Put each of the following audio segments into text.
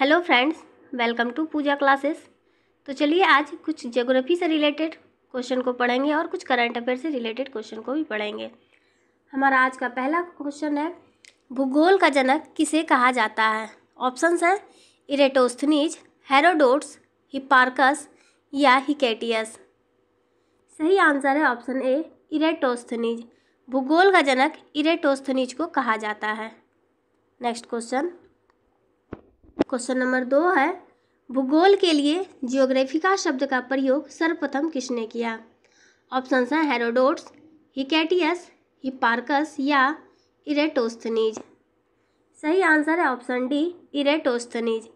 hello friends welcome to Pooja classes तो चलिए आज कुछ ज्योग्राफी से रिलेटेड क्वेश्चन को पढ़ेंगे और कुछ करंट अफेयर से रिलेटेड क्वेश्चन को भी पढ़ेंगे हमारा आज का पहला क्वेश्चन है भूगोल का जनक किसे कहा जाता है ऑप्शंस हैं इरेटोस्थनीज हेरोडोट्स हिपार्कस या हिकेटियस सही आंसर है ऑप्शन ए इरेटोस्थनीज भूगोल का जनक इरेटोस्थनीज को कहा जाता है नेक्स्ट क्वेश्चन क्वेश्चन नंबर दो है भूगोल के लिए जियोग्राफी का शब्द का प्रयोग सर्वप्रथम किसने किया ऑप्शन है हेरोडोट्स हिकेटियस हिपार्कस या इरेटोस्थनीज सही आंसर है ऑप्शन डी इरेटोस्थनीज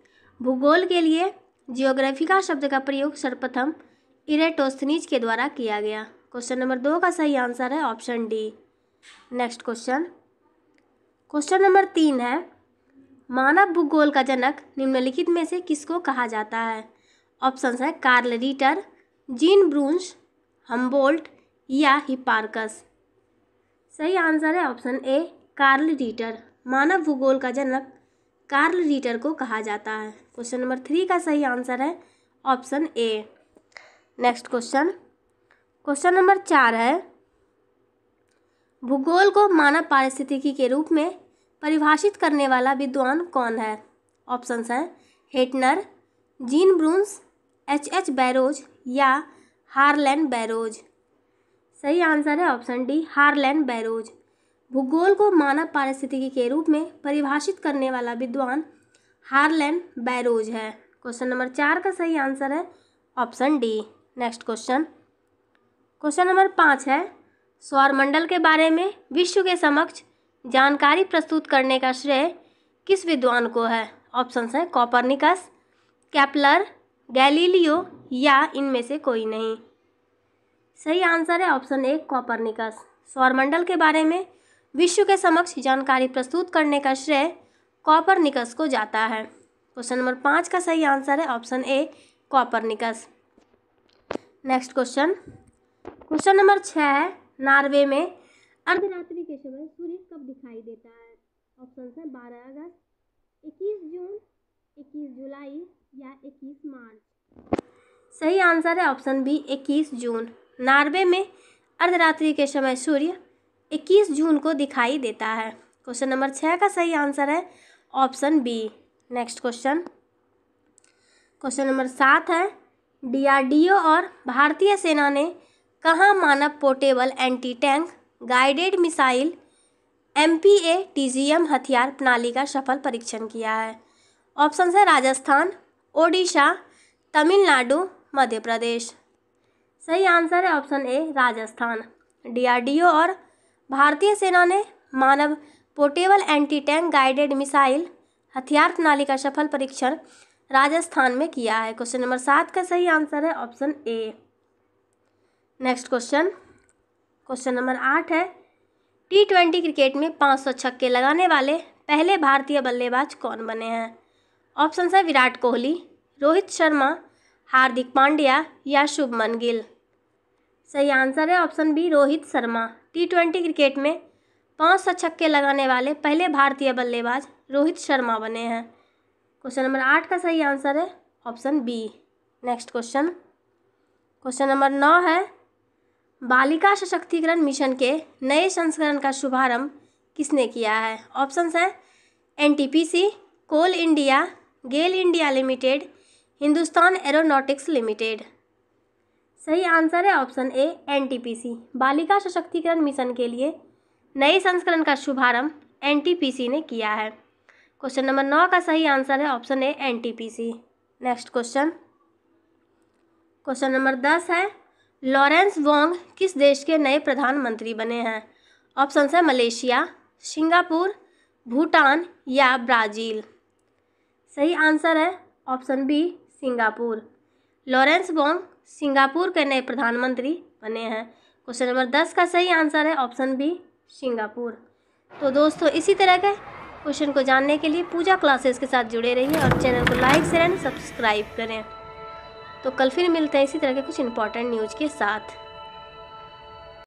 भूगोल के लिए जियोग्राफी का शब्द का प्रयोग सर्वप्रथम इरेटोस्थनीज के द्वारा किया गया क्वेश्चन नंबर दो का सही आंसर है option D next question question number तीन है मानव भूगोल का जनक निम्नलिखित में से किसको कहा जाता है ऑप्शन है कार्ल रीटर जीन ब्रूंस हम्बोल्ट या हिपार्कस सही आंसर है ऑप्शन ए कार्ल रीटर मानव भूगोल का जनक कार्ल रीटर को कहा जाता है क्वेश्चन नंबर थ्री का सही आंसर है option A next question question number चार है भूगोल को मानव पारिस्थितिकी के रूप में परिभाषित करने वाला विद्वान कौन है ऑप्शंस हैं Hettner Jean Brunhes H H Barrows या हार्लैन बैरोज सही आंसर है ऑप्शन डी हार्लैन बैरोज भूगोल को मानव पारिस्थितिकी के रूप में परिभाषित करने वाला विद्वान हार्लैन बैरोज है क्वेश्चन नंबर चार का सही आंसर है option D next question question number पाँच है सौरमंडल के बारे में विश्व के समक्ष जानकारी प्रस्तुत करने का श्रेय किस विद्वान को है ऑप्शन हैं कॉपरनिकस कैपलर गैलीलियो या इनमें से कोई नहीं सही आंसर है ऑप्शन एक कॉपरनिकस सौरमंडल के बारे में विश्व के समक्ष जानकारी प्रस्तुत करने का श्रेय कॉपरनिकस को जाता है क्वेश्चन नंबर पाँच का सही आंसर है option A Copernicus next question question number छः है नार्वे में अर्धरात्रि के समय सूर्य कब दिखाई देता है ऑप्शन है बारह अगस्त इक्कीस जून इक्कीस जुलाई या इक्कीस मार्च सही आंसर है ऑप्शन बी इक्कीस जून नार्वे में अर्धरात्रि के समय सूर्य 21 जून को दिखाई देता है क्वेश्चन नंबर छः का सही आंसर है option B next question question number सात है डीआरडीओ और भारतीय सेना ने कहाँ मानव portable anti tank guided missile M P A T G M हथियार प्रणाली का सफल परीक्षण किया है ऑप्शन है राजस्थान ओडिशा तमिलनाडु मध्य प्रदेश सही आंसर है ऑप्शन ए राजस्थान डीआरडीओ और भारतीय सेना ने मानव portable anti tank guided missile हथियार प्रणाली का सफल परीक्षण राजस्थान में किया है क्वेश्चन नंबर सात का सही आंसर है option A next question question number आठ है टी ट्वेंटी क्रिकेट में पाँच सौ छक्के लगाने वाले पहले भारतीय बल्लेबाज कौन बने हैं ऑप्शन है विराट कोहली रोहित शर्मा हार्दिक पांड्या या शुभमन गिल सही आंसर है option B Rohit Sharma T twenty cricket में पाँच सौ छक्के लगाने वाले पहले भारतीय बल्लेबाज रोहित शर्मा बने हैं क्वेश्चन नंबर आठ का सही आंसर है option B next question question number नौ है बालिका सशक्तिकरण मिशन के नए संस्करण का शुभारंभ किसने किया है ऑप्शंस हैं NTPC coal India GAIL India limited Hindustan aeronautics limited सही आंसर है ऑप्शन ए एनटीपीसी बालिका सशक्तिकरण मिशन के लिए नए संस्करण का शुभारंभ एनटीपीसी ने किया है क्वेश्चन नंबर नौ का सही आंसर है option A N next question question number दस है लॉरेंस वोंग किस देश के नए प्रधानमंत्री बने हैं ऑप्शन है मलेशिया सिंगापुर भूटान या ब्राज़ील सही आंसर है option B Singapore Lawrence Wong Singapore के नए प्रधानमंत्री बने हैं क्वेश्चन नंबर दस का सही आंसर है ऑप्शन बी सिंगापुर तो दोस्तों इसी तरह के क्वेश्चन को जानने के लिए पूजा क्लासेस के साथ जुड़े रहिए और चैनल को लाइक शेयर एंड सब्सक्राइब करें तो कल फिर मिलते हैं इसी तरह के कुछ इंपॉर्टेंट न्यूज़ के साथ